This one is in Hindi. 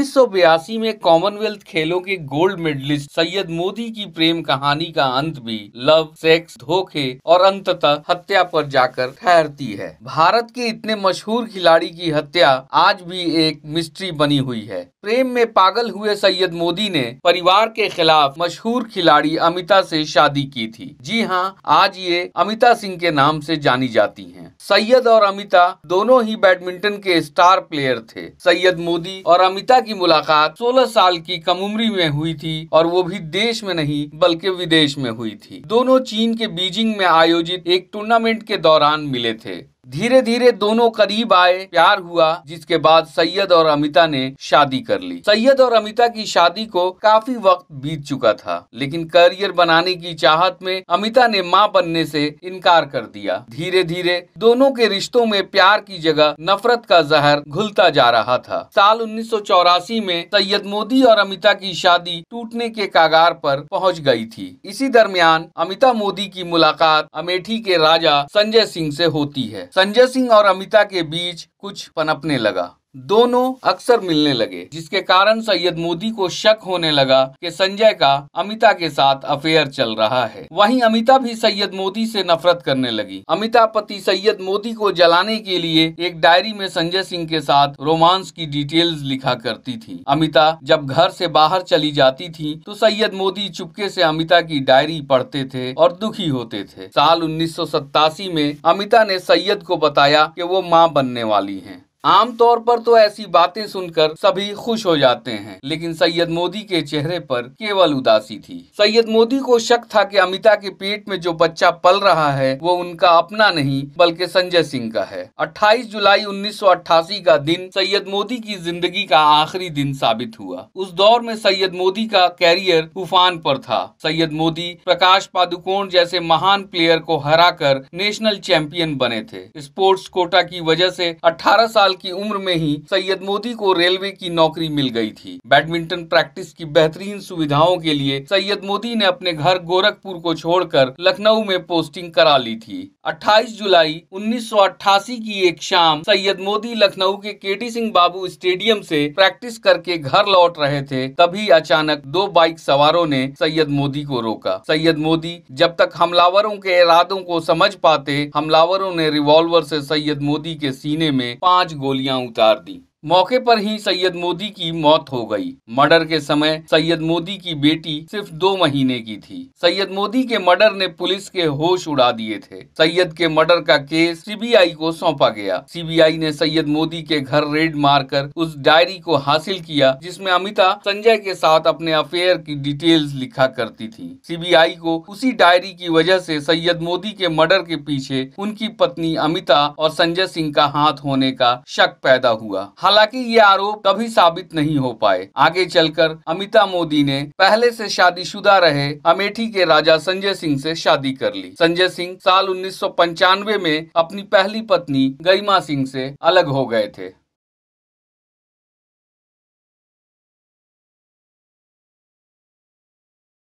1982 में कॉमनवेल्थ खेलों के गोल्ड मेडलिस्ट सैयद मोदी की प्रेम कहानी का अंत भी लव सेक्स धोखे और अंततः हत्या पर जाकर ठहरती है भारत के इतने मशहूर खिलाड़ी की हत्या आज भी एक मिस्ट्री बनी हुई है प्रेम में पागल हुए सैयद मोदी ने परिवार के खिलाफ मशहूर खिलाड़ी अमिता से शादी की थी जी हाँ आज ये अमिता सिंह के नाम से जानी जाती है सैयद और अमिता दोनों ही बैडमिंटन के स्टार प्लेयर थे सैयद मोदी और अमिता की मुलाकात 16 साल की कम उम्र में हुई थी और वो भी देश में नहीं बल्कि विदेश में हुई थी दोनों चीन के बीजिंग में आयोजित एक टूर्नामेंट के दौरान मिले थे धीरे धीरे दोनों करीब आए प्यार हुआ जिसके बाद सैयद और अमिता ने शादी कर ली सैयद और अमिता की शादी को काफी वक्त बीत चुका था लेकिन करियर बनाने की चाहत में अमिता ने माँ बनने से इनकार कर दिया धीरे धीरे दोनों के रिश्तों में प्यार की जगह नफरत का जहर घुलता जा रहा था साल उन्नीस में सैयद मोदी और अमिता की शादी टूटने के कागार पर पहुंच गई थी इसी दरमियान अमिता मोदी की मुलाकात अमेठी के राजा संजय सिंह से होती है संजय सिंह और अमिता के बीच कुछ पनपने लगा दोनों अक्सर मिलने लगे जिसके कारण सैयद मोदी को शक होने लगा कि संजय का अमिता के साथ अफेयर चल रहा है वहीं अमिता भी सैयद मोदी से नफरत करने लगी अमिता पति सैयद मोदी को जलाने के लिए एक डायरी में संजय सिंह के साथ रोमांस की डिटेल्स लिखा करती थी अमिता जब घर से बाहर चली जाती थी तो सैयद मोदी चुपके से अमिता की डायरी पढ़ते थे और दुखी होते थे साल उन्नीस में अमिता ने सैयद को बताया कि वो माँ बनने वाली हैं आमतौर पर तो ऐसी बातें सुनकर सभी खुश हो जाते हैं लेकिन सैयद मोदी के चेहरे पर केवल उदासी थी सैयद मोदी को शक था कि अमिता के पेट में जो बच्चा पल रहा है वो उनका अपना नहीं बल्कि संजय सिंह का है 28 जुलाई 1988 का दिन सैयद मोदी की जिंदगी का आखिरी दिन साबित हुआ उस दौर में सैयद मोदी का कैरियर तूफान पर था सैयद मोदी प्रकाश पादुकोण जैसे महान प्लेयर को हरा नेशनल चैंपियन बने थे स्पोर्ट्स कोटा की वजह से अठारह साल साल की उम्र में ही सैयद मोदी को रेलवे की नौकरी मिल गई थी बैडमिंटन प्रैक्टिस की बेहतरीन सुविधाओं के लिए सैयद मोदी ने अपने घर गोरखपुर को छोड़कर लखनऊ में पोस्टिंग करा ली थी 28 जुलाई 1988 की एक शाम सैयद मोदी लखनऊ के केटी सिंह बाबू स्टेडियम से प्रैक्टिस करके घर लौट रहे थे तभी अचानक दो बाइक सवारों ने सैयद मोदी को रोका सैयद मोदी जब तक हमलावरों के इरादों को समझ पाते हमलावरों ने रिवॉल्वर से सैयद मोदी के सीने में पांच गोलियां उतार दी मौके पर ही सैयद मोदी की मौत हो गई मर्डर के समय सैयद मोदी की बेटी सिर्फ दो महीने की थी सैयद मोदी के मर्डर ने पुलिस के होश उड़ा दिए थे सैयद के मर्डर का केस सीबीआई को सौंपा गया सीबीआई ने सैयद मोदी के घर रेड मारकर उस डायरी को हासिल किया जिसमें अमिता संजय के साथ अपने अफेयर की डिटेल्स लिखा करती थी सीबीआई को उसी डायरी की वजह से सैयद मोदी के मर्डर के पीछे उनकी पत्नी अमिता और संजय सिंह का हाथ होने का शक पैदा हुआ हालांकि ये आरोप कभी साबित नहीं हो पाए आगे चलकर अमिता मोदी ने पहले से शादीशुदा रहे अमेठी के राजा संजय सिंह से शादी कर ली संजय सिंह साल उन्नीस में अपनी पहली पत्नी गरिमा सिंह से अलग हो गए थे